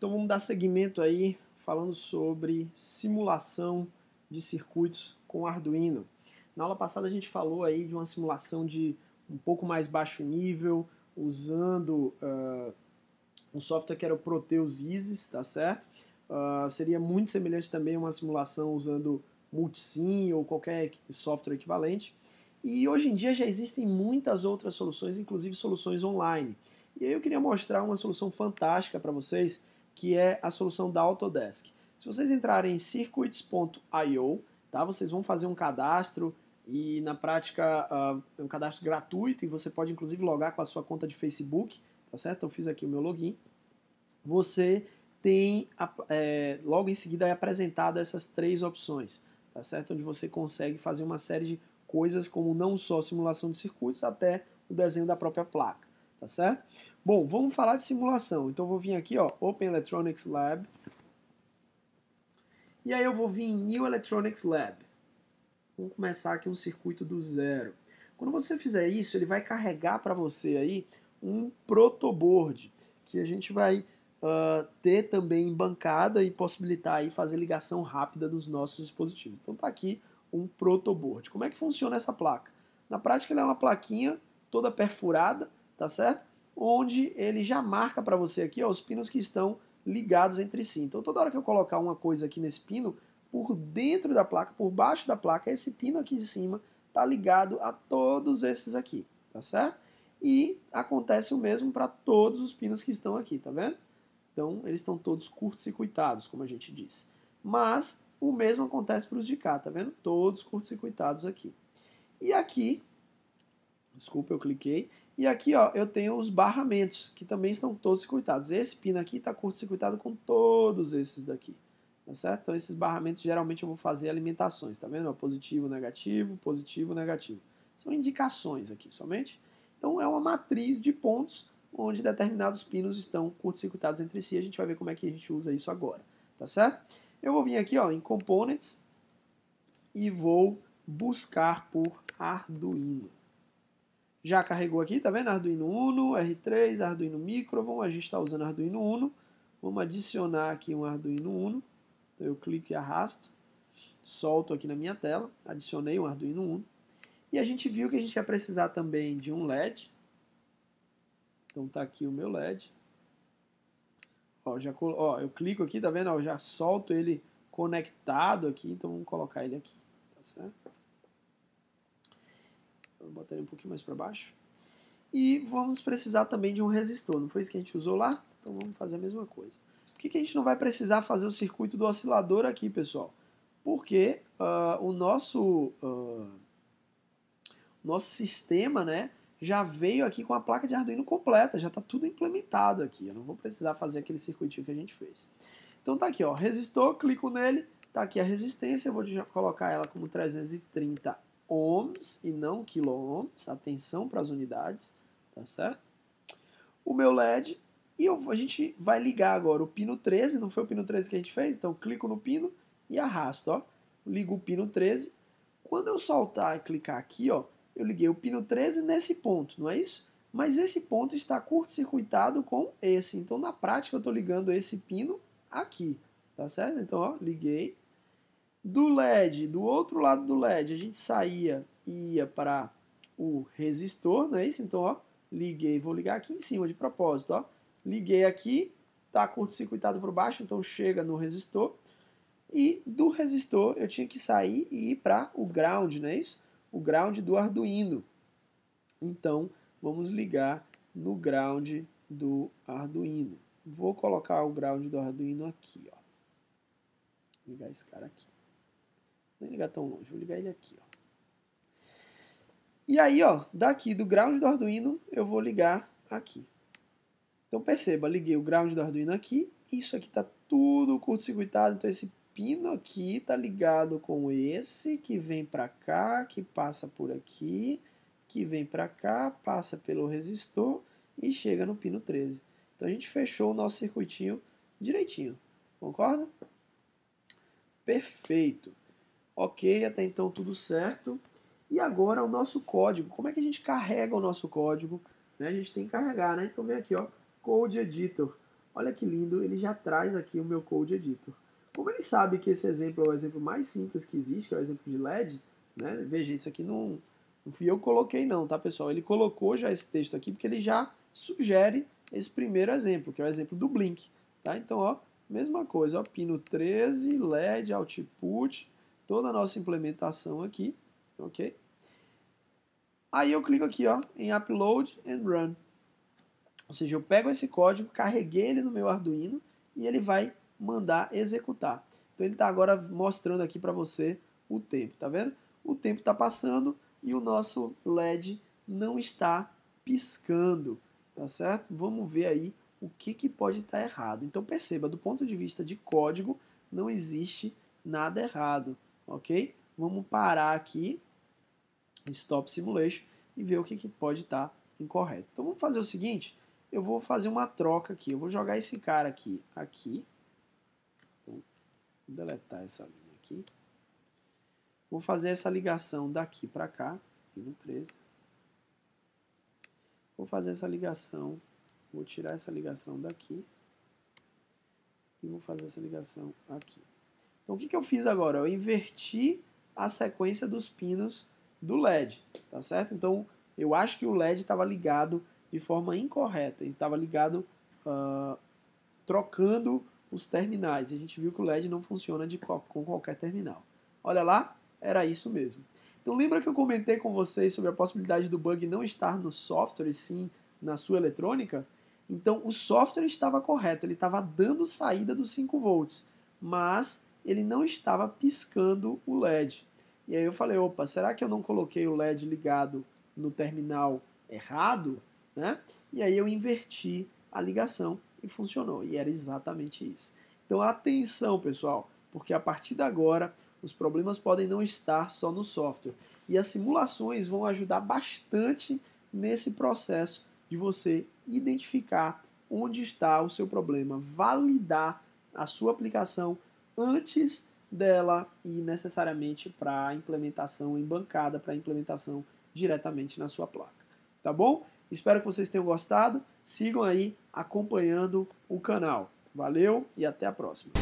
Então vamos dar seguimento aí falando sobre simulação de circuitos com Arduino. Na aula passada a gente falou aí de uma simulação de um pouco mais baixo nível, usando uh, um software que era o Proteus ISIS, tá certo? Uh, seria muito semelhante também a uma simulação usando Multisim ou qualquer software equivalente. E hoje em dia já existem muitas outras soluções, inclusive soluções online. E aí eu queria mostrar uma solução fantástica para vocês, que é a solução da Autodesk. Se vocês entrarem em circuits.io, tá, vocês vão fazer um cadastro e na prática uh, é um cadastro gratuito e você pode inclusive logar com a sua conta de Facebook, tá certo? Eu fiz aqui o meu login. Você tem é, logo em seguida é apresentado essas três opções, tá certo? Onde você consegue fazer uma série de coisas como não só simulação de circuitos até o desenho da própria placa, tá certo? Bom, vamos falar de simulação. Então, eu vou vir aqui, ó, Open Electronics Lab. E aí eu vou vir em New Electronics Lab. Vamos começar aqui um circuito do zero. Quando você fizer isso, ele vai carregar para você aí um protoboard, que a gente vai uh, ter também em bancada e possibilitar aí fazer ligação rápida dos nossos dispositivos. Então tá aqui um protoboard. Como é que funciona essa placa? Na prática ela é uma plaquinha toda perfurada, tá certo? onde ele já marca para você aqui ó, os pinos que estão ligados entre si. Então toda hora que eu colocar uma coisa aqui nesse pino, por dentro da placa, por baixo da placa, esse pino aqui de cima está ligado a todos esses aqui, tá certo? E acontece o mesmo para todos os pinos que estão aqui, tá vendo? Então eles estão todos curto-circuitados, como a gente disse. Mas o mesmo acontece para os de cá, tá vendo? Todos curto-circuitados aqui. E aqui, desculpa, eu cliquei. E aqui ó, eu tenho os barramentos, que também estão todos circuitados. Esse pino aqui está curto-circuitado com todos esses daqui. Tá certo? Então esses barramentos geralmente eu vou fazer alimentações, tá vendo? Positivo, negativo, positivo, negativo. São indicações aqui somente. Então é uma matriz de pontos onde determinados pinos estão curto-circuitados entre si. A gente vai ver como é que a gente usa isso agora, tá certo? Eu vou vir aqui ó, em Components e vou buscar por Arduino. Já carregou aqui, tá vendo? Arduino Uno, R3, Arduino Micro. Vamos, a gente está usando Arduino Uno. Vamos adicionar aqui um Arduino Uno. Então eu clico e arrasto. Solto aqui na minha tela. Adicionei um Arduino Uno. E a gente viu que a gente ia precisar também de um LED. Então tá aqui o meu LED. Ó, já, ó, eu clico aqui, tá vendo? Ó, já solto ele conectado aqui. Então vamos colocar ele aqui. Tá certo? Vou botar ele um pouquinho mais para baixo. E vamos precisar também de um resistor. Não foi isso que a gente usou lá? Então vamos fazer a mesma coisa. Por que, que a gente não vai precisar fazer o circuito do oscilador aqui, pessoal? Porque uh, o nosso, uh, nosso sistema né, já veio aqui com a placa de Arduino completa, já está tudo implementado aqui. Eu não vou precisar fazer aquele circuitinho que a gente fez. Então tá aqui, ó, resistor, clico nele, tá aqui a resistência, eu vou colocar ela como 330 ohms e não kilo-ohms. Atenção para as unidades, tá certo? O meu LED e eu, a gente vai ligar agora o pino 13, não foi o pino 13 que a gente fez? Então clico no pino e arrasto, ó. Ligo o pino 13. Quando eu soltar e clicar aqui, ó, eu liguei o pino 13 nesse ponto, não é isso? Mas esse ponto está curto-circuitado com esse. Então, na prática, eu estou ligando esse pino aqui, tá certo? Então, ó, liguei do LED, do outro lado do LED, a gente saía e ia para o resistor, não é isso? Então, ó, liguei, vou ligar aqui em cima de propósito, ó. Liguei aqui, tá curto-circuitado por baixo, então chega no resistor. E do resistor eu tinha que sair e ir para o ground, não é isso? O ground do Arduino. Então, vamos ligar no ground do Arduino. Vou colocar o ground do Arduino aqui, ó. Vou ligar esse cara aqui. Nem ligar tão longe, vou ligar ele aqui, ó. E aí, ó, daqui do ground do Arduino, eu vou ligar aqui. Então perceba, liguei o ground do Arduino aqui, isso aqui tá tudo curto-circuitado, então esse pino aqui tá ligado com esse, que vem para cá, que passa por aqui, que vem para cá, passa pelo resistor e chega no pino 13. Então a gente fechou o nosso circuitinho direitinho, concorda? Perfeito. Ok, até então tudo certo. E agora o nosso código. Como é que a gente carrega o nosso código? Né? A gente tem que carregar, né? Então vem aqui, ó, Code Editor. Olha que lindo, ele já traz aqui o meu Code Editor. Como ele sabe que esse exemplo é o exemplo mais simples que existe, que é o exemplo de LED, né? Veja, isso aqui não, não fui eu que coloquei não, tá, pessoal? Ele colocou já esse texto aqui porque ele já sugere esse primeiro exemplo, que é o exemplo do Blink, tá? Então, ó, mesma coisa, ó, pino 13, LED, output, toda a nossa implementação aqui, ok? Aí eu clico aqui ó, em Upload and Run. Ou seja, eu pego esse código, carreguei ele no meu Arduino e ele vai mandar executar. Então ele está agora mostrando aqui para você o tempo, tá vendo? O tempo está passando e o nosso LED não está piscando, tá certo? Vamos ver aí o que, que pode estar tá errado. Então perceba, do ponto de vista de código, não existe nada errado ok? Vamos parar aqui, Stop Simulation, e ver o que, que pode estar tá incorreto. Então vamos fazer o seguinte, eu vou fazer uma troca aqui, eu vou jogar esse cara aqui, aqui, então, vou deletar essa linha aqui, vou fazer essa ligação daqui para cá, aqui no 13, vou fazer essa ligação, vou tirar essa ligação daqui, e vou fazer essa ligação aqui. Então, o que, que eu fiz agora? Eu inverti a sequência dos pinos do LED, tá certo? Então, eu acho que o LED estava ligado de forma incorreta, ele estava ligado uh, trocando os terminais. A gente viu que o LED não funciona de co com qualquer terminal. Olha lá, era isso mesmo. Então lembra que eu comentei com vocês sobre a possibilidade do bug não estar no software e sim na sua eletrônica? Então o software estava correto, ele estava dando saída dos 5 volts, mas ele não estava piscando o LED. E aí eu falei, opa, será que eu não coloquei o LED ligado no terminal errado? Né? E aí eu inverti a ligação e funcionou. E era exatamente isso. Então atenção, pessoal, porque a partir de agora os problemas podem não estar só no software. E as simulações vão ajudar bastante nesse processo de você identificar onde está o seu problema, validar a sua aplicação antes dela ir necessariamente para a implementação em bancada, para a implementação diretamente na sua placa. Tá bom? Espero que vocês tenham gostado. Sigam aí acompanhando o canal. Valeu e até a próxima.